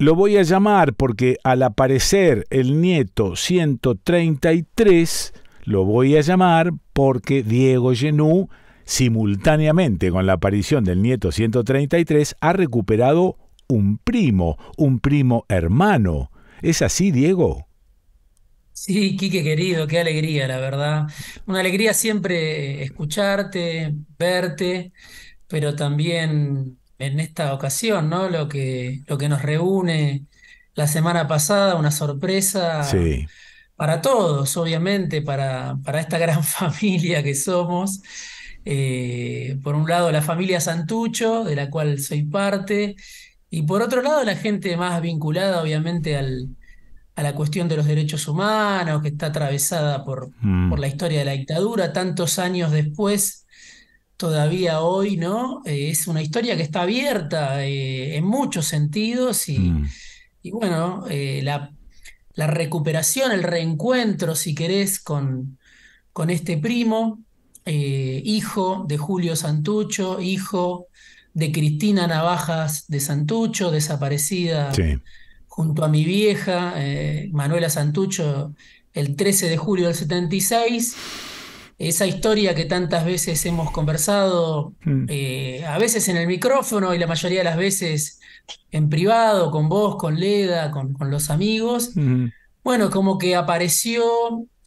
Lo voy a llamar porque al aparecer el nieto 133, lo voy a llamar porque Diego Genú, simultáneamente con la aparición del nieto 133, ha recuperado un primo, un primo hermano. ¿Es así, Diego? Sí, Quique querido, qué alegría, la verdad. Una alegría siempre eh, escucharte, verte, pero también en esta ocasión, ¿no? Lo que, lo que nos reúne la semana pasada, una sorpresa para todos, obviamente, para, para, esta gran familia que somos. Eh, por un lado, la familia Santucho, de la cual soy parte, y por otro lado, la gente más vinculada, obviamente, al, a la cuestión de los derechos humanos, que está atravesada por, mm. por la historia de la dictadura, tantos años después todavía hoy, ¿no? Eh, es una historia que está abierta eh, en muchos sentidos y, mm. bueno, eh, la, recuperación, el reencuentro, si querés, con, con este primo, hijo de Julio Santucho, hijo de Cristina Navajas de Santucho, desaparecida junto a mi vieja, Manuela Santucho, el 13 de julio del 76 esa historia que tantas veces hemos conversado, mm. eh, a veces en el micrófono y la mayoría de las veces en privado, con vos, con Leda, con, los amigos. Mm. Bueno, como que apareció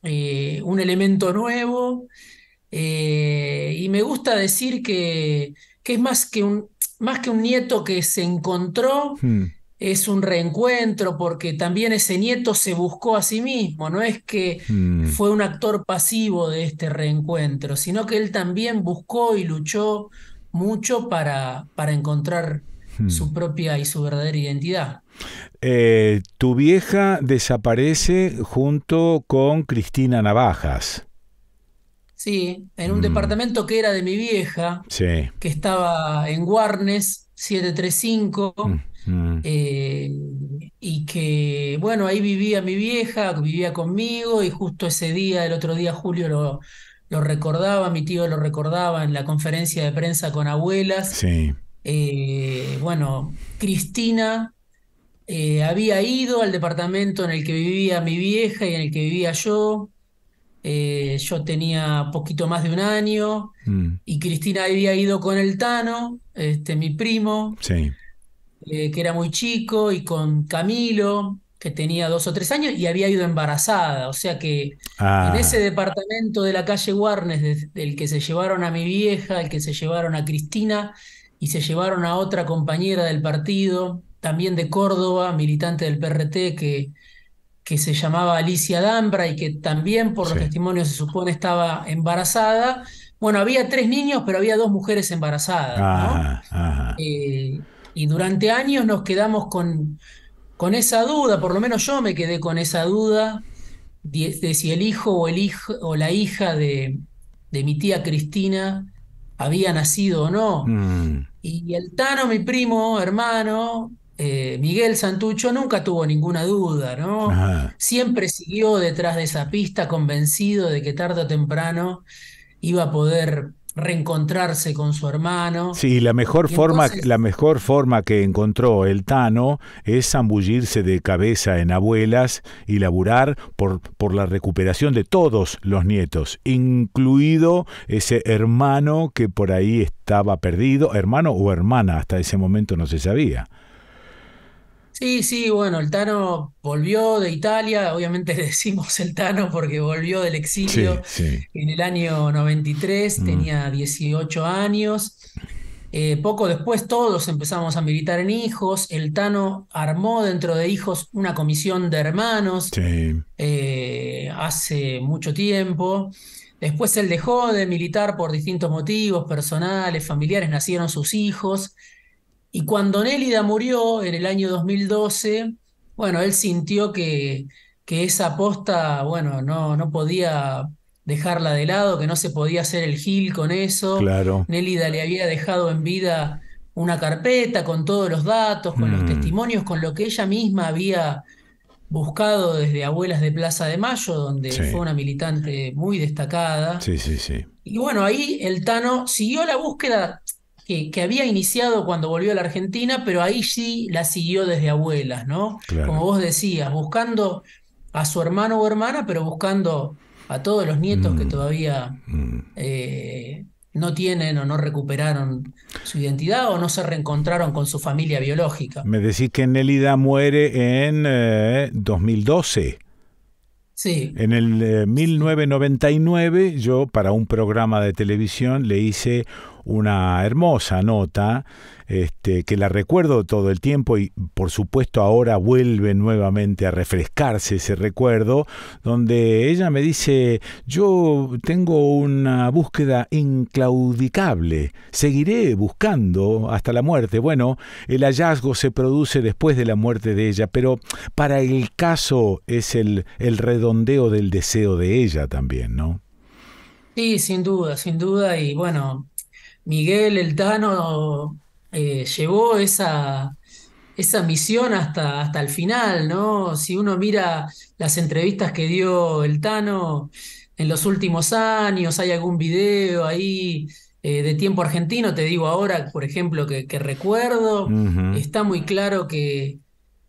eh, un elemento nuevo eh, y me gusta decir que, que es más que, un, más que un nieto que se encontró. Mm es un reencuentro porque también ese nieto se buscó a sí mismo, no es que mm. fue un actor pasivo de este reencuentro, sino que él también buscó y luchó mucho para, para encontrar mm. su propia y su verdadera identidad. Eh, tu vieja desaparece junto con Cristina Navajas. Sí, en un mm. departamento que era de mi vieja, que estaba en Warnes, 735 Mm. Eh, y que, bueno, ahí vivía mi vieja, vivía conmigo, y justo ese día, el otro día, Julio lo, lo recordaba, mi tío lo recordaba en la conferencia de prensa con abuelas. Eh, bueno, Cristina eh, había ido al departamento en el que vivía mi vieja y en el que vivía yo. yo tenía poquito más de un año mm. y Cristina había ido con el Tano, este, mi primo. Sí. Eh, que era muy chico, y con Camilo, que tenía dos o tres años, y había ido embarazada. O sea que en ese ah. departamento de la calle Warnes, del que se llevaron a mi vieja, el que se llevaron a Cristina, y se llevaron a otra compañera del partido, también de Córdoba, militante del PRT, que, que se llamaba Alicia Dambra y que también por los testimonios se supone estaba embarazada. Bueno, había tres niños, pero había dos mujeres embarazadas. Ah, eh, y durante años nos quedamos con, con esa duda, por lo menos yo me quedé con esa duda de, si el hijo o, el la hija de, mi tía Cristina había nacido o no. Mm. Y el Tano, mi primo, hermano, eh, Miguel Santucho, nunca tuvo ninguna duda, ¿no? Siempre siguió detrás de esa pista convencido de que tarde o temprano iba a poder reencontrarse con su hermano. Sí, la mejor forma, la mejor forma que encontró el Tano es zambullirse de cabeza en abuelas y laburar por, por la recuperación de todos los nietos, incluido ese hermano que por ahí estaba perdido, hermano o hermana, hasta ese momento no se sabía. Sí, sí, bueno, el Tano volvió de Italia, obviamente le decimos el Tano porque volvió del exilio en el año 93, mm. tenía 18 años. Eh, poco después todos empezamos a militar en hijos, el Tano armó dentro de hijos una comisión de hermanos eh, hace mucho tiempo. Después él dejó de militar por distintos motivos personales, familiares, nacieron sus hijos. Y cuando Nélida murió en el año 2012, bueno, él sintió que, que esa aposta, bueno, no, no podía dejarla de lado, que no se podía hacer el gil con eso. Claro. Nélida le había dejado en vida una carpeta con todos los datos, con los mm. testimonios, con lo que ella misma había buscado desde Abuelas de Plaza de Mayo, donde fue una militante muy destacada. Sí, sí, sí. Y bueno, ahí el Tano siguió la búsqueda que, había iniciado cuando volvió a la Argentina, pero ahí sí la siguió desde abuelas, ¿no? Como vos decías, buscando a su hermano o hermana, pero buscando a todos los nietos que mm. todavía mm. Eh, no tienen o no recuperaron su identidad o no se reencontraron con su familia biológica. Me decís que Nelida muere en 2012. Eh, sí. En el 1999 eh, yo para un programa de televisión le hice una hermosa nota este, que la recuerdo todo el tiempo y por supuesto ahora vuelve nuevamente a refrescarse ese recuerdo, donde ella me dice, yo tengo una búsqueda inclaudicable, seguiré buscando hasta la muerte. Bueno, el hallazgo se produce después de la muerte de ella, pero para el caso es el, el redondeo del deseo de ella también, ¿no? Sí, sin duda, sin duda, y bueno, Miguel el Tano eh, llevó esa, esa misión hasta, hasta el final, ¿no? Si uno mira las entrevistas que dio el Tano en los últimos años, hay algún video ahí eh, de tiempo argentino, te digo ahora, por ejemplo, que, recuerdo, está muy claro que,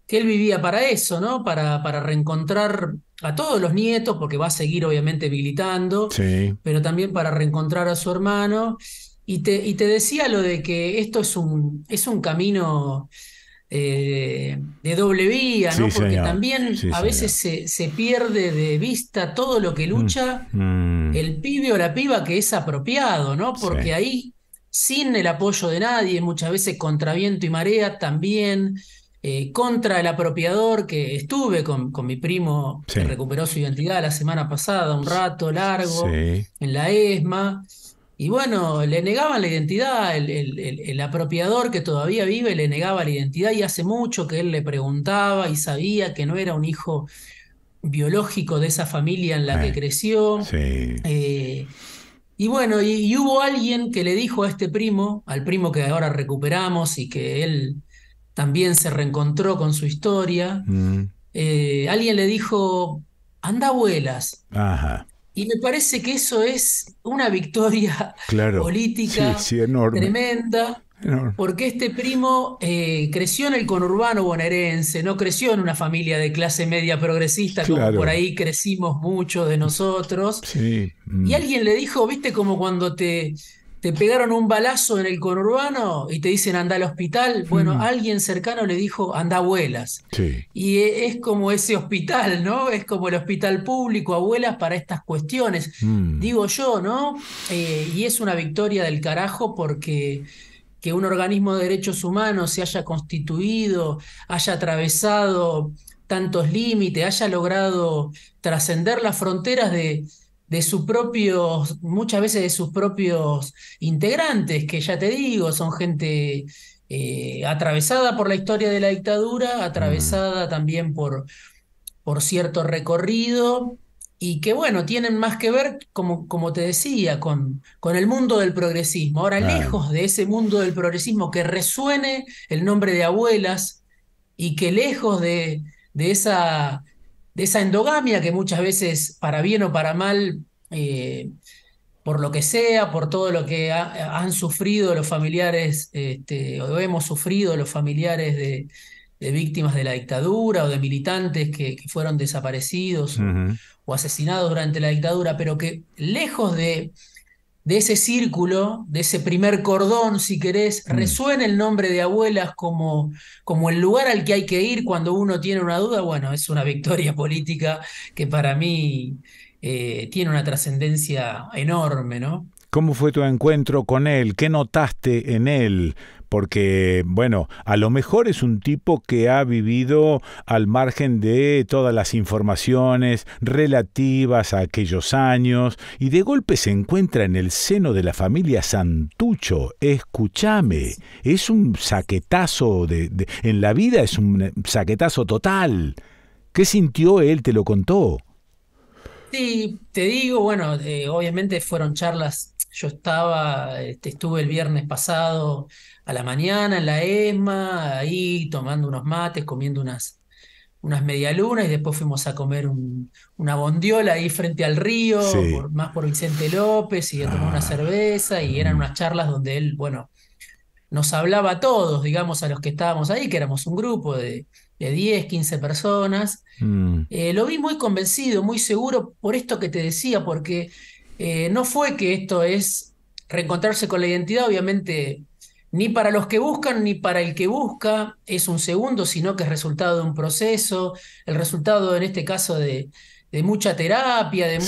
que, él vivía para eso, ¿no? Para, para reencontrar a todos los nietos, porque va a seguir obviamente militando, sí. pero también para reencontrar a su hermano y te, decía lo de que esto es un, es un camino eh, de doble vía, ¿no? Porque también a veces se, pierde de vista todo lo que mm, lucha mm. el pibe o la piba que es apropiado, ¿no? Porque ahí, sin el apoyo de nadie, muchas veces contra viento y marea también. Eh, contra el apropiador, que estuve con, con mi primo, que recuperó su identidad la semana pasada, un rato largo, en la ESMA. Y bueno, le negaban la identidad, el, apropiador que todavía vive le negaba la identidad y hace mucho que él le preguntaba y sabía que no era un hijo biológico de esa familia en la que eh, creció. Eh, y bueno, y, hubo alguien que le dijo a este primo, al primo que ahora recuperamos y que él también se reencontró con su historia, mm. eh, alguien le dijo, anda abuelas. Ajá. Y me parece que eso es una victoria política tremenda, porque este primo eh, creció en el conurbano bonaerense, no creció en una familia de clase media progresista, como por ahí crecimos muchos de nosotros. Mm. Y alguien le dijo, viste, como cuando te, te pegaron un balazo en el conurbano y te dicen anda al hospital, bueno, mm. alguien cercano le dijo anda abuelas. Y eh, es como ese hospital, ¿no? Es como el hospital público, abuelas, para estas cuestiones. Mm. Digo yo, ¿no? Eh, y es una victoria del carajo porque que un organismo de derechos humanos se haya constituido, haya atravesado tantos límites, haya logrado trascender las fronteras de, de sus propios, muchas veces de sus propios integrantes, que ya te digo, son gente eh, atravesada por la historia de la dictadura, atravesada también por, por cierto recorrido, y que bueno, tienen más que ver, como, como te decía, con, con el mundo del progresismo. Ahora, lejos de ese mundo del progresismo que resuene el nombre de abuelas y que lejos de, de esa de esa endogamia que muchas veces, para bien o para mal, eh, por lo que sea, por todo lo que han sufrido los familiares este, o hemos sufrido los familiares de, víctimas de la dictadura o de militantes que, fueron desaparecidos o asesinados durante la dictadura, pero que lejos de de ese círculo, de ese primer cordón, si querés, mm. resuena el nombre de abuelas como, como el lugar al que hay que ir cuando uno tiene una duda, bueno, es una victoria política que para mí eh, tiene una trascendencia enorme, ¿no? ¿Cómo fue tu encuentro con él? ¿Qué notaste en él? porque, bueno, a lo mejor es un tipo que ha vivido al margen de todas las informaciones relativas a aquellos años y de golpe se encuentra en el seno de la familia Santucho. Escúchame, es un saquetazo de, en la vida, es un saquetazo total. ¿Qué sintió él? ¿Te lo contó? Sí, te digo, bueno, eh, obviamente fueron charlas yo estaba, este, estuve el viernes pasado a la mañana en la ESMA, ahí tomando unos mates, comiendo unas, unas medialunas y después fuimos a comer una bondiola ahí frente al río, más por Vicente López y a tomar una ah. cerveza y eran mm. unas charlas donde él, bueno, nos hablaba a todos, digamos, a los que estábamos ahí, que éramos un grupo de, 10, 15 personas. Mm. Eh, lo vi muy convencido, muy seguro por esto que te decía, porque eh, no fue que esto es reencontrarse con la identidad, obviamente ni para los que buscan ni para el que busca es un segundo, sino que es resultado de un proceso, el resultado en este caso de, mucha terapia, de,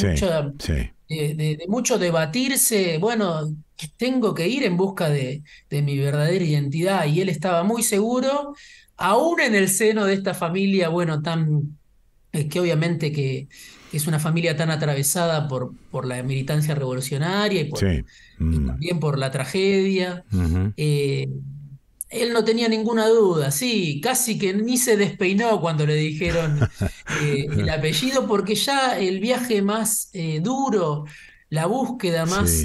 mucho debatirse, bueno, tengo que ir en busca de, de mi verdadera identidad y él estaba muy seguro, aún en el seno de esta familia, bueno, tan, eh, que obviamente que, es una familia tan atravesada por, por la militancia revolucionaria y, mm. también por la tragedia. Eh, él no tenía ninguna duda, sí, casi que ni se despeinó cuando le dijeron eh, el apellido, porque ya el viaje más eh, duro, la búsqueda más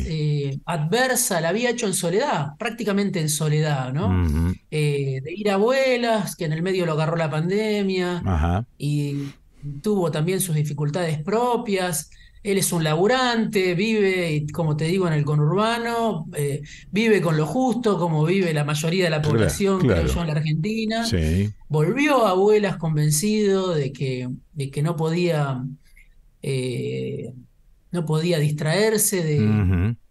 adversa, la había hecho en soledad, prácticamente en soledad, ¿no? de ir a abuelas, que en el medio lo agarró la pandemia, y tuvo también sus dificultades propias. Él es un laburante, vive, como te digo, en el conurbano, eh, vive con lo justo, como vive la mayoría de la población, Que en la Argentina. Volvió a abuelas convencido de que, de que no podía eh, no podía distraerse de,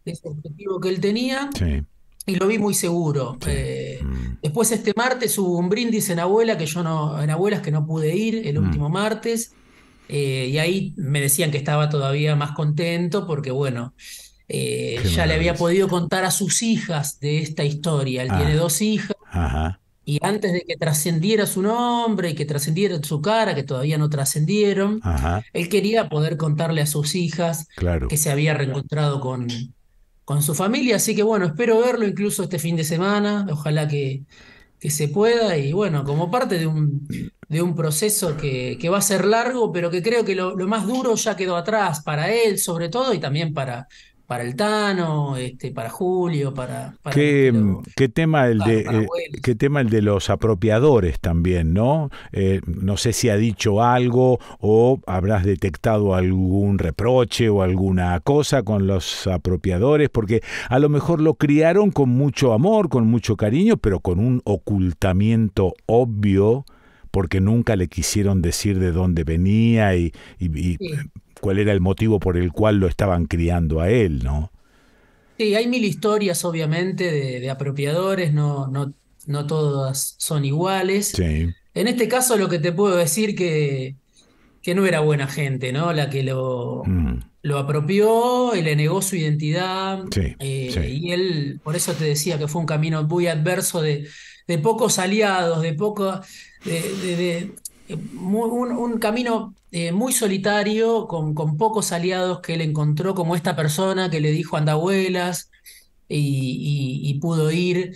de, ese objetivo que él tenía. Sí y lo vi muy seguro. Eh, mm. Después este martes hubo un brindis en abuela que yo no, en abuelas que no pude ir el mm. último martes. Eh, y ahí me decían que estaba todavía más contento porque, bueno, eh, ya le había podido contar a sus hijas de esta historia. Él ah. tiene dos hijas. Y antes de que trascendiera su nombre y que trascendiera su cara, que todavía no trascendieron, él quería poder contarle a sus hijas que se había reencontrado con, con su familia, así que bueno, espero verlo incluso este fin de semana, ojalá que, que se pueda y bueno, como parte de un, de un proceso que, que, va a ser largo, pero que creo que lo, lo, más duro ya quedó atrás para él sobre todo y también para, para el Tano, este, para Julio, para... Mm, ¿Qué, tema el de, eh, tema el de los apropiadores también, no? Eh, no sé si ha dicho algo o habrás detectado algún reproche o alguna cosa con los apropiadores, porque a lo mejor lo criaron con mucho amor, con mucho cariño, pero con un ocultamiento obvio porque nunca le quisieron decir de dónde venía y, cuál era el motivo por el cual lo estaban criando a él, ¿no? Sí, hay mil historias, obviamente, de, apropiadores, no, no, no, todas son iguales. En este caso, lo que te puedo decir que, que no era buena gente, ¿no? La que lo, mm. lo apropió y le negó su identidad. Eh, sí, Y él, por eso te decía que fue un camino muy adverso de, pocos aliados, de pocos... de, un, camino eh, muy solitario, con, con, pocos aliados que él encontró, como esta persona que le dijo andabuelas y, y, pudo ir,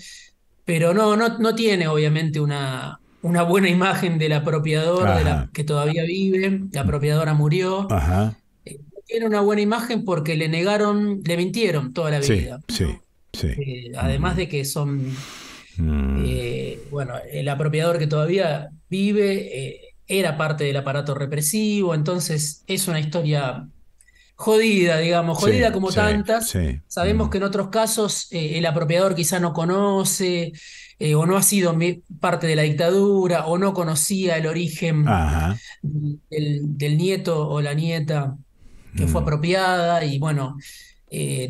pero no, no, no tiene obviamente una, una buena imagen del apropiador que todavía vive, la apropiadora murió. Eh, tiene una buena imagen porque le negaron, le mintieron toda la vida. Sí, eh, además mm. de que son, mm. bueno, el apropiador que todavía vive, eh, era parte del aparato represivo, entonces es una historia jodida, digamos, jodida como tantas. Sabemos mm. que en otros casos eh, el apropiador quizá no conoce eh, o no ha sido parte de la dictadura o no conocía el origen del, nieto o la nieta que fue mm. apropiada y bueno,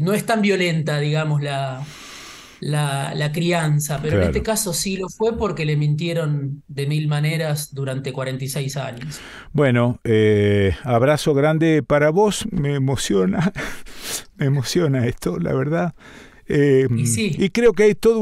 no es tan violenta, digamos, la, la, crianza, pero en este caso sí lo fue porque le mintieron de mil maneras durante 46 años. Bueno, eh, abrazo grande para vos, me emociona, me emociona esto, la verdad. Eh, y, creo que hay todo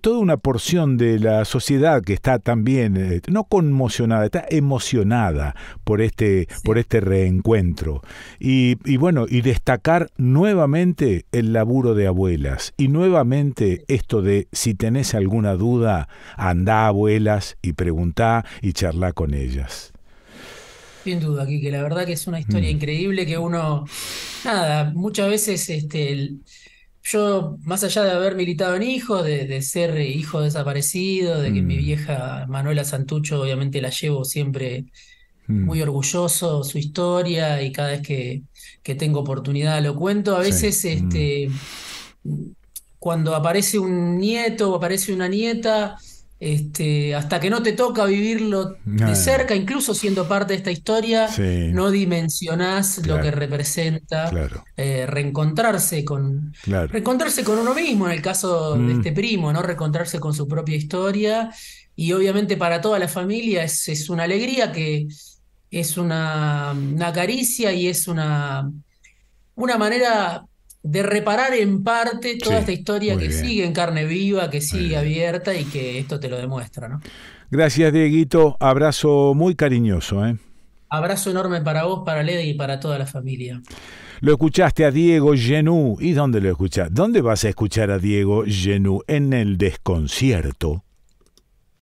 toda una porción de la sociedad que está también, eh, no conmocionada, está emocionada por este, por este reencuentro. Y, bueno, y destacar nuevamente el laburo de abuelas. Y nuevamente esto de si tenés alguna duda, andá abuelas y preguntá y charla con ellas. Sin duda, que La verdad que es una mm. historia increíble que uno, nada, muchas veces este, yo, más allá de haber militado en hijos, de, ser hijo desaparecido, de que mi mm. vieja Manuela Santucho obviamente la llevo siempre mm. muy orgulloso, su historia, y cada vez que, tengo oportunidad lo cuento, a veces mm. este, cuando aparece un nieto o aparece una nieta, este, hasta que no te toca vivirlo de cerca, incluso siendo parte de esta historia, no dimensionás lo que representa eh, reencontrarse con reencontrarse con uno mismo, en el caso de mm. este primo, ¿no? Reencontrarse con su propia historia. Y obviamente para toda la familia es, es una alegría que es una, una caricia y es una, una manera de reparar en parte toda esta historia que sigue en carne viva, que sigue abierta y que esto te lo demuestra, ¿no? Gracias, Dieguito. Abrazo muy cariñoso, ¿eh? Abrazo enorme para vos, para Lede y para toda la familia. Lo escuchaste a Diego Genú. ¿Y dónde lo escuchás? ¿Dónde vas a escuchar a Diego Genú? En el desconcierto.